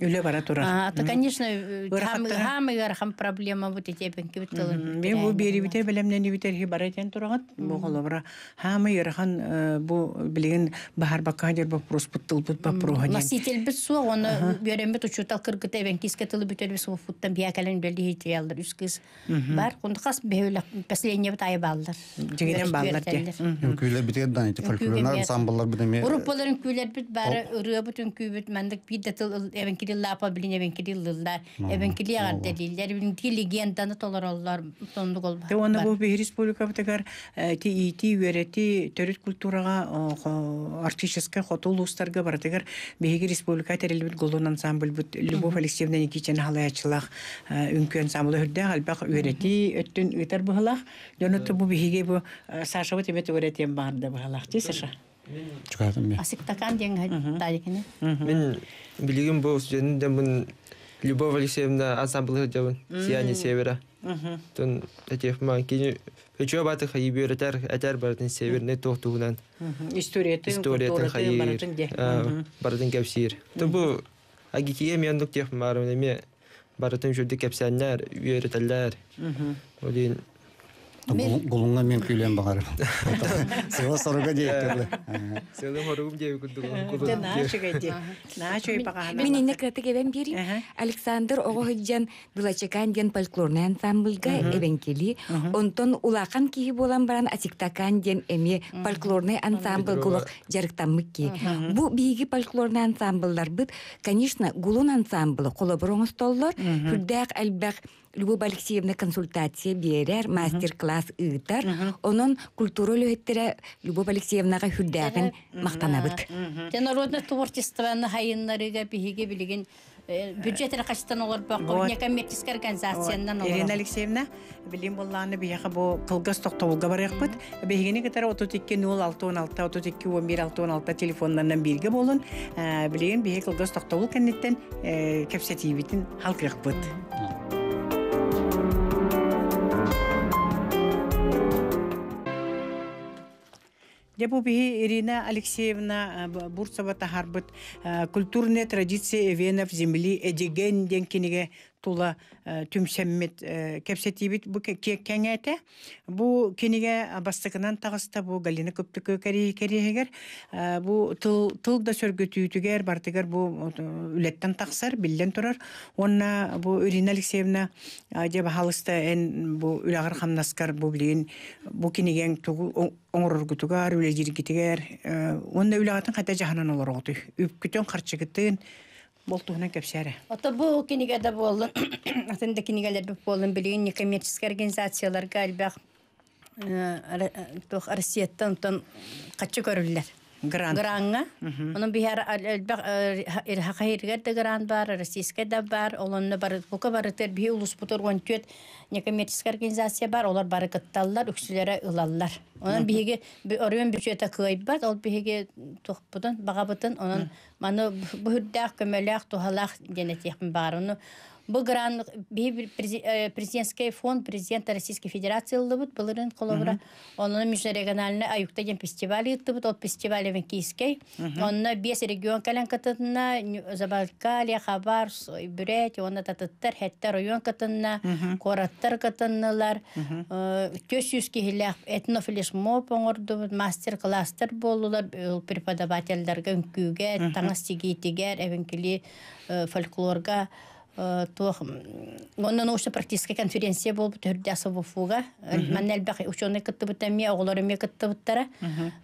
S1: Үле бара тура. А, то, конечно,
S2: э, там
S1: и гархам проблема бу эти пенки вот Мен бу бери бите белемнен не хи бара тен турагат. Бу холобра. Хам и гархан э, бу билеген бахар бакадер бу прос путтыл бут ба проганин. Носител
S2: бит су, он э, берем бит учу тал кыргыт эвен киске тылы бите бис бу футтан бия кален белди хи тиялдыр. Үс кыз бар. Кундыкас бевелек пасленье бит ай балдыр.
S3: Дегенен балдыр ке. Күйлер бите дан эти фольклорна ансамбалар бит.
S2: Группаларын күйлер бит бары ұрыя бутын күйбет мендик бит тел кирек Лапа апа блин эбен кили лыллар, эбен кили агар делиллер, эбен ти легенда на гол бар. Те бу
S1: бих республика бутагар, ти ити уэрэти культурага артишеска хоту лустарга бар, тегар бихиги республика тэрэлбит голон ансамбль бу Любов Алексеевна Никичен халаячылах, үнкü ансамбл өрдэ, альбақ уэрэти өттүн үтар бұхылах, дөнөтті бу бихиги бу Саша бут эмет уэрэтиен барда бұхылах, ти Саша? Асиктакан деген хайтай
S6: Мен Билигим, бу сүзен дә мен Алексеевна Сияни Севера. Тон этеп ма кини Өчө баты хайы бер атар атар бардын Северне Историятын,
S1: История тен история тен хайы
S6: бардын кепсир. Тон Гулунга мен күйлен бағарым. Сыва соруга дейік көрлі. Сыва соругым дейік күлді. Де
S4: нашыға дейік. Нашыға бағарым. Мен ені кірті кебен берейм. Александр Оғоғыджан Дулачекан ден фольклорный ансамбльға эбен келі. Онтон ұлақан кейі болан баран асиктакан ден эме фольклорный ансамбль гулық жарықтан ки. Бу бейгі фольклорный ансамбльдар бұд, конечно, гулун ансамблы қолы бұрын ұстоллар, хүрдәк әлбәқ Любовь Алексеевна консультация берер, мастер-класс ыытар, онон культура лөһеттере Любовь Алексеевнаға хүлдәген э, мақтанабыт. Э, народное
S2: творчествоны хайыннарыга биһиге билеген э, бюджетер качтан олар бакыр
S1: некоммерческий организациянан олар. Ирина Алексеевна, билим болланы бияха бу кылгас токтолга барыппыт. Бегени кетер 32 0616 32 11 616 телефоннарынан бирге болун. Билин бие кылгас токтол кеннеттен кепсетибитин халкырыппыт. Депу Ирина Алексеевна э, Бурцева тахарбыт э, культурные традиции венов земли эдиген ден тула э, түмсәммет э, кәпсәти бит бу кәңәтә бу кенегә бастыкынан тагыста бу галина көптүк кәри кәри әгәр э, бу тул тул да сөргә түйтүгәр бар тигәр бу үләттән тақсар биллән турар онна бу ирина алексеевна деп халыста эн бу үләгәр хамнаскар бу билен бу кенегә оңрор гүтүгәр үләҗир китегәр онна үләгәтен хәтта җаһаннан олар гүтү үп күтән харчыгытын Бол туһна кепшәре.
S2: Ата бу кинигә дә булдым. Атын да кинигә дә булдым. Белгән некоммерческие организацияларга әлбәт э, тох арсеттан тон качы
S1: Гранга. Оно
S2: бихар эрха хайрга да гран бар, российская да бар, олонны бар, кока бар, тер би улус бутурган төт некоммерческий организация бар, олар бары кытталлар, үксүлөрө ылаллар. Онун биге орун бюджетта кыйып бат, ал биге тохпудан, багабатын, онун маны бу хурдак көмөлөк тохалак генетик бар, уну бұл гран э, президентский фонд президента Российской Федерации лыбыт, бұл рын қолыбыра. Оны межрегиональный аюкта ден фестиваль ыттыбыт, ол фестиваль евен кейскей. Онына бес регион кален кытынна, Забалкалия, Хабар, Бюрет, оны татыттар, хәтті район кытынна, кораттар кытыннылар, э, төс жүз кейлі этнофилисмоп оңырдыбыт, мастер-класстар болулар, преподавательдарға үнкүйге, таңыз тегейтігер, әвенкілі э, фольклорға, Э, туох оннан ушу практическая конференция болып болбу төрдө асабуфуга э, мен элбек ученый кыттыбыттан ми оголору ми кыттыбыттара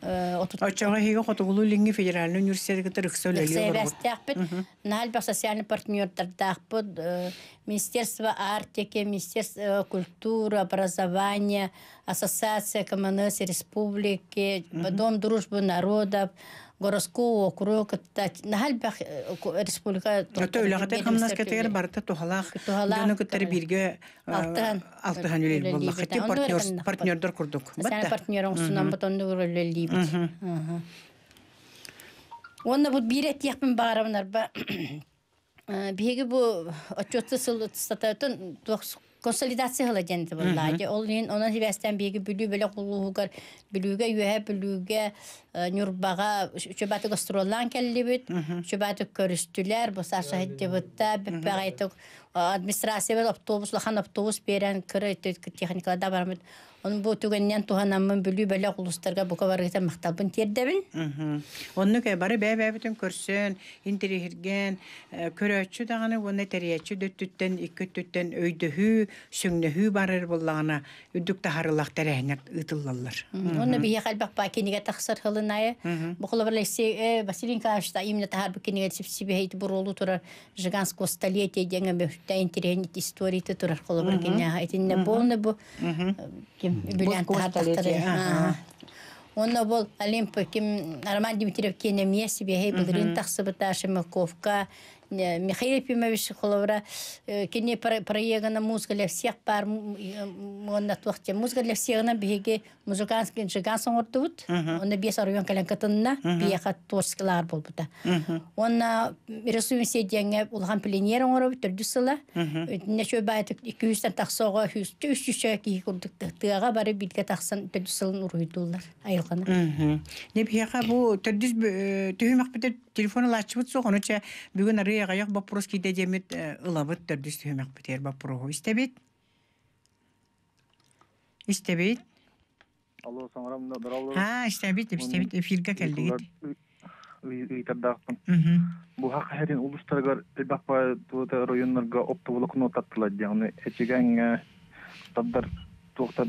S1: э, очоңа хиге хотугулу линги федеральный университет кытыр ыксөлөбестеакпыт
S2: наалбек социальный партнердардаакпыт министерство артеке, министерство культуры образования ассоциация коммунист республики дом дружбы народов гороско округ нахалбах республика төүләгәтен хамнас кетер
S1: барта тухалах бирге курдук сунан
S2: бу бирет япын ба консолидация хала дзянды бола айде. Ол нен, онан хи бастан биги били, били хулу хугар, били га, юга, били га, нюрба га, шобады га стролан Э, администрация бел автобус ла хана автобус берен кирете техникалар да бармы Оны бу төгәннән туганнан
S1: мен бүлү белә кулыстарга бу кабарга да мәктәбен тердәбен. Мм. Оны кай бары бәй бәй бүтән күрсән, интерьер хергән, э, көрәчче дагыны, оны тәрәчче дөттүттән, икке төттән өйдөһү, сөңнөһү барыр буллагына, үдүк таһарлык тәрәһенә үтүлләр. Оны
S2: бия халбак пакенигә тахсыр хылына. бу та тире, айн тисторийты тұрар қолу бірген, айтин, нэ бол нэ бол, ким бөлян тағар тағтар дэй. Ага. Оно бол, ален, ким арман диме тире вкенэ ме, сибе, ай, бөлян тағсибы, та шима, ковка, Михаил Епимович холовра э, музыка для всех пар э, он музыка для всех на беге музыканский джиган соңортут он бес арыян кален катынна болбута он пленер нечө 200 300 бары
S1: не бу э, Телефону лачыбыт ачбудсу, хоно ча бигуна рияга ях бапуруз кидадзимит, ұлавыт э, тар дырдіст химақ бидер бапуругу. Истабид?
S7: Алло, санграм, мда, дар алло. А, истабид, истабид, эфирга Бу хақа хэрин улустаргар, э, бақба тар ойонарга оптабулыкну татталад, яңни, хэчиган таттар тогтад.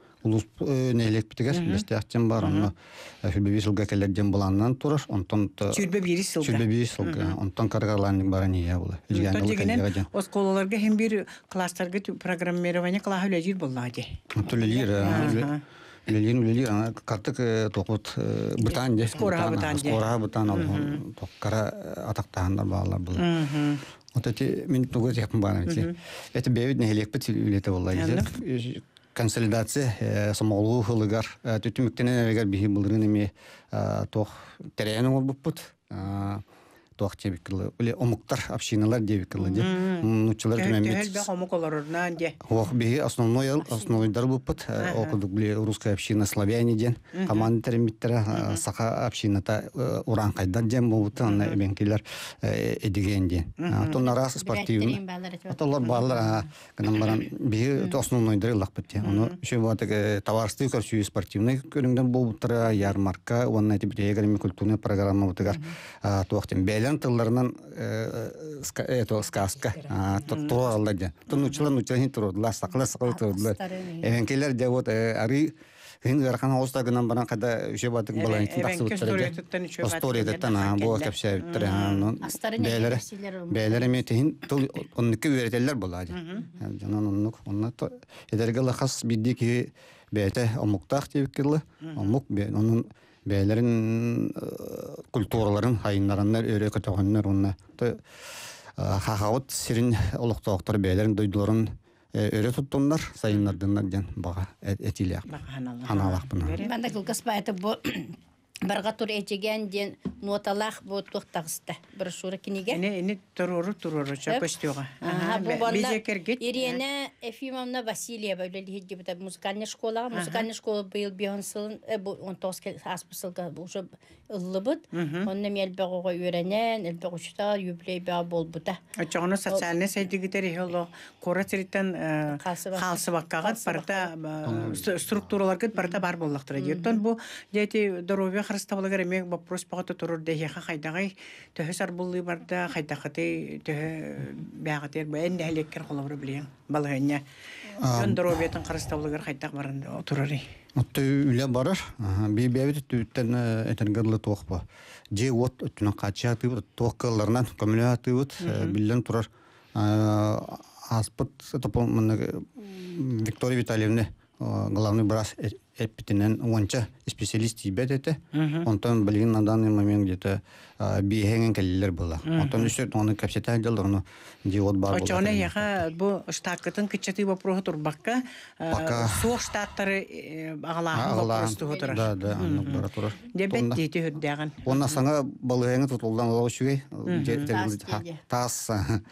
S3: улус э, нелек битегер мисте ахтем бар ана э, сүлбеби сылга келерден буланнан тураш онтон сүлбеби сылга онтон каргалан бар ни я була илген келерден
S1: ос колаларга хем бир кластарга программирование клаһ үлежир булла ди
S3: тулелир Лилин Лилин она картык э, токут бытан дес бытан скоро бытан ал токкара атактан да бала бул. Вот эти мен тугу жакын бана. Это бевит не лекпит үлете болла консолидация э, самолу хылыгар э, түтүмүктенен эгер биһи былдырын эми э, тох терени олбуппут туах тебикылы үле омуктар общиналар дебикылы де нучылар
S1: дөмәмет
S3: хох би основной основной дар бу пат окудук бле русская община славяне ден команда термиттер э, саха общината э, уран кайда ден бу тан бенкилер э, эдиген ди то рас раз спортивный атолор баллар кана баран би то основной дар лак пат оно ше бу атак товарстык көрсү спортивный көрүндөн бу тара ярмарка онна тибе эгерми культурный программа бутыгар туах тем Ян тылларынан это э, сказка. Тулагалла дя. Тунучла нучла хин турудла. Сакла сакла турудла. Эвенкелер дя вот э, ари... Хин гархан оста баран батык Остория тул Онна бидди бәлерін э, культураларын хайынларыннар өрө көтөгөннөр уна э, хахавыт сирин олуктооктор бәлерин дойдуларын э, өрө туттуннар сайынлардыннар ден бага этилек
S2: ханалак бына банда кылгаспа это барга тур эчеген ден ноталах бу тохтагыста брошюра книга эне
S1: эне турору турору чапостёга аа бу бала ирена
S2: эфимовна василия бу лиги деп та школа музыкальная школа был бионсыл э, бу он тоске аспсылга бу уже лыбыт он не мел бого үренен эл бочта юблей ба бол бу та ачагына социальный
S1: сайдыги структуралар бар боллактыр дейтон бу харыста була гәрәй мен вопрос багыта турыр дие ха хайдагы төһәр булды барда хайда хәтәй төһә бага дир бу энди әле кер халыры белән балыгына яндыробетен харыста була гәр хайдак барында турыр
S3: Мотты үле бар. Би бәбит төттән әйтер гырлы тохпа. Дәй вот төнең качы аты бу тохкаларнан коммуна аты бу э, биллән турар. Э, аспыт сәтәп менә Виктория Витальевна э, главный брас эпитинен уонча специалист ибет это. Он там, блин, на данный момент где-то биһенген келелер була. Отон үсер тоны капсетан делдер, но диод бар була. Очоне
S1: яха бу штаткытын кичәти вопросы тур
S3: бакка. Бакка. штаттары э,
S1: агала Да, да,
S3: ну бара тур. Дебет
S1: дити хөт дәгән. Онна саңа
S3: балыгыны тутулдан ала үшүге. Тас.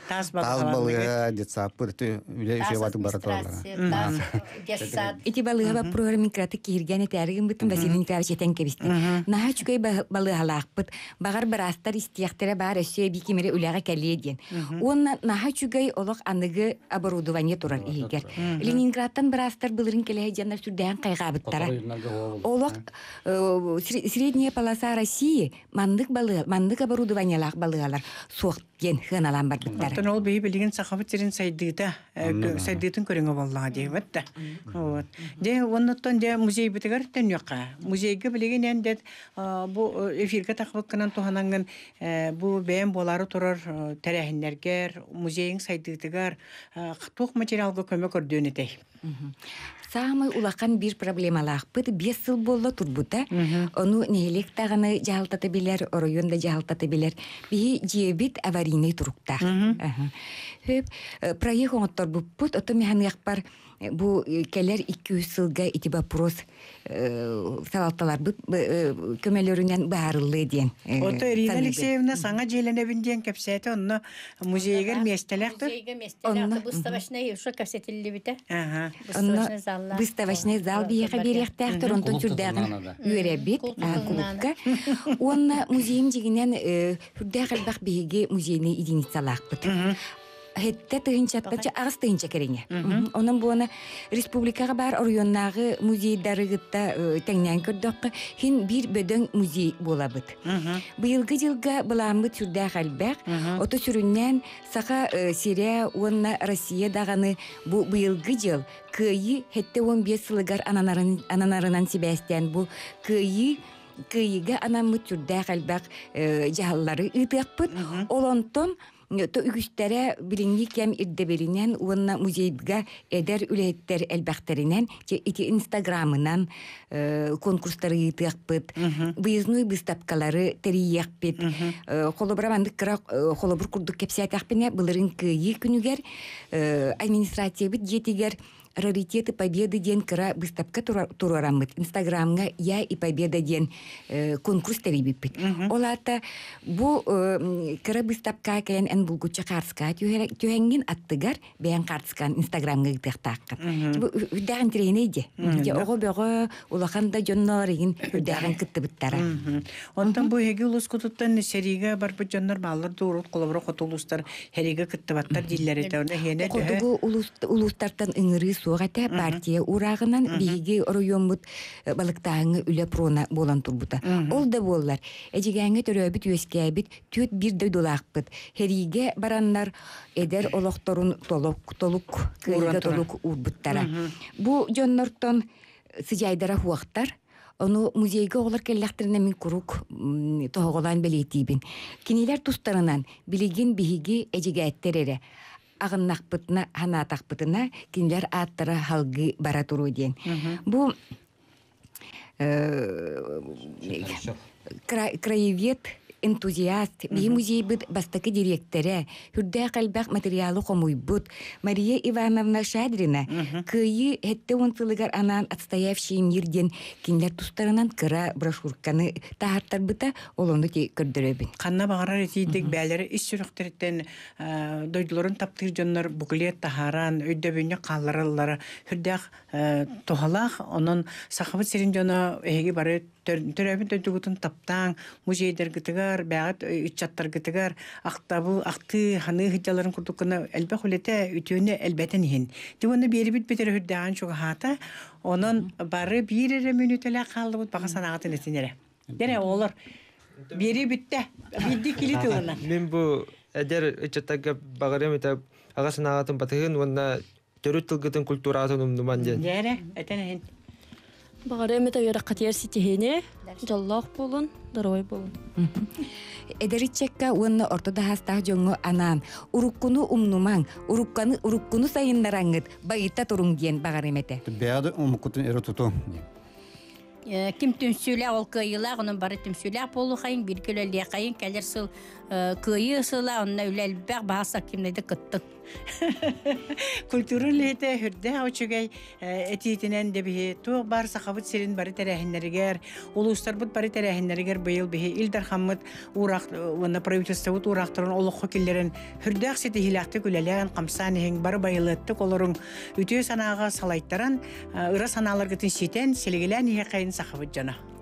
S3: Тас балыгы дица
S4: бар астар истиэхтере бар Россия бикимере үлэгэ кэлэ диэн. Уонна наха чугай олох аныгы оборудование турар иэгэр. Ленинградтан бар астар былырын кэлэхэ диэн нар сүрдэхэн кайгабыттара. Олох э, средняя полоса России мандык балы, мандык оборудование лах балыалар суох диэн хэн алан бар биттара. Отан
S1: ол бэй билигэн сахабы тирин сайдыгда, э, сайдыгдын көрэнгэ болаға диэн бэдда. Дэ, уоннаттон дэ музей бэтэгар тэн юқа. Музейгэ билигэн дэн дэд, бу э, эфиргэ тахвэк кэнан Ханган э, бу бен болары турар э, тәрәһиннәргәр, музейнең сайтыгар хытук э, материалга көмәк көрдөне тей.
S4: Саамы бир проблемалар. Бу бесел болла турбута. Аны нелек тагыны жалтата билер, оройонда жалтата билер. Би дибит аварийный турукта. Хөп, проект оңтор бу пут, яқпар. Э, бу keller 2-3 yılga itibar pros e, salatalar bu e, kömelerinden Алексеевна саңа E, Orta
S1: Erina Alekseyevna sana gelene bindiyen kapsayeti onunla muzeyger miyestelakta. Muzeyger miyestelakta. Bu
S2: savaşına yuşa kapsatilli bir de. Onunla bu savaşına zal bir yaka bir yaka
S4: tahtı. хетте тыгынчатпача агыс тыгынча керине Оның буона республикага баар орионнагы музейдарыгытта э, теңнен көрдөккө хин бир бөдің музей болабыт быйылгы жылга былаамбыт сүрдээх албак ото сүрүннен саха э, сирия уонна россия дағаны бу быйылгы жыл кыйы хетте он бес сылыгар ананарынан себестен бу кыйы кыйыга анаммыт сүрдээх албак э, жааллары ыытыакпыт олонтон Нәтиҗәдә, биленге кем и берилән, уна музейгә әдәр үле иттер әлбәттәреннән, чә ике Instagramыннан ээ конкурслары итә хып, буездны бистәпкәләре тери хып ит. ээ холыбрамандыкрак, холыбуркурдык раритеты победы ден кара быстапка турарам инстаграмга я и победа ден э, конкурс тери олата бу э, кара быстапка кен эн бул гуч чарска тюенгин аттыгар беян карскан инстаграмга тектак бу үдәгән трене иде иде ого бого улахан да ин үдәгән китте бит ондан бу яги улус кутуттан
S1: нәшерига бар бу дөннәр баллар дурут кулыбра котулыстар хәлегә китте баттар дилләре дә
S4: хәне улус улус тартан иңри суға партия урағынан биге ұруым бұт э, балықтағыңы прона болан турбута. Ол да боллар. Әдегәңе төрөбит өскәбит төт бир дә долақпыт. Хәригә бараннар әдер олоқторын толок толок кыйгә толок урбыттар. Бу Джоннортон сыйдайдыра хуактар Оно музейге олар келлектерне мин курук тоогодан белетибин. Кинилер тустарынан билеген биһиги эжегәттерере. агыннакпытына ханатакпытына кинилер ааттара халгы бара туру диэн бу э, краевед энтузиаст, mm музей бит бастаки директоре, хүрдэ кэлбэк материалы комуй бут, Мария Ивановна Шадрина, mm -hmm. кыйы хэтте унцылыгар анан отстоявшийн ерден кинлер тустарынан кыра брошюрканы тахартар бута, олону ти көрдөрөбүн.
S1: Канна багарар этийдик mm -hmm. бәлери иш жүрөктөрөттөн э, дойдулорун таптыр жоннор буклет тахаран, өйдөбүнө калырылары, хүрдэк бары онун сахабы төрәбин төдүгутун таптаң музейдер гытыгар бәгат үтчаттар э, гытыгар актабы, акты ханы гыдаларын курдукына элбе хулете үтүнө элбетен хин дивоны бербит битере хүрдән шуга хата онун бары бир эре минутеле калды бут бага санагат элесинере дере олор бери битте бидди килит улана
S6: мен бу эдер үтчаттага багырым ита ага санагатын батыгын онна төрөт тылгытын культура атын умнуман ден
S5: дере Бағары әміт әуері қатер сетігіне, жаллақ болын, дарой болын.
S4: Эдеричекка уынны орто дағастақ жоңы анан, уруккуну умнумаң, урукканы уруккуну сайындараңыд, байытта тұрың дейін бағар әміті.
S3: Бәді ұмықытын әрі тұту.
S2: Э, Кім түнсілі ол күйілі, оның бары түнсілі болу қайын, бір күлі
S1: қайын, сыл кыйы сыла онна үлэлбэх бааса кимнеде кыттык культурын лете хүрдэ очугай этиитинен де бихи туох бар сахабыт сирин бары терэхиннеригер улуустарбыт бары терэхиннеригер быйыл бихи илдар хаммыт урах уна правительствобут урахтарын олохо киллерин хүрдэх сити хилахты күлэлээн камсаанихин бары байылыттык олорун үтүү санаага салайттаран ыра санаалар ситен селигилэн ихе кайын сахабыт жана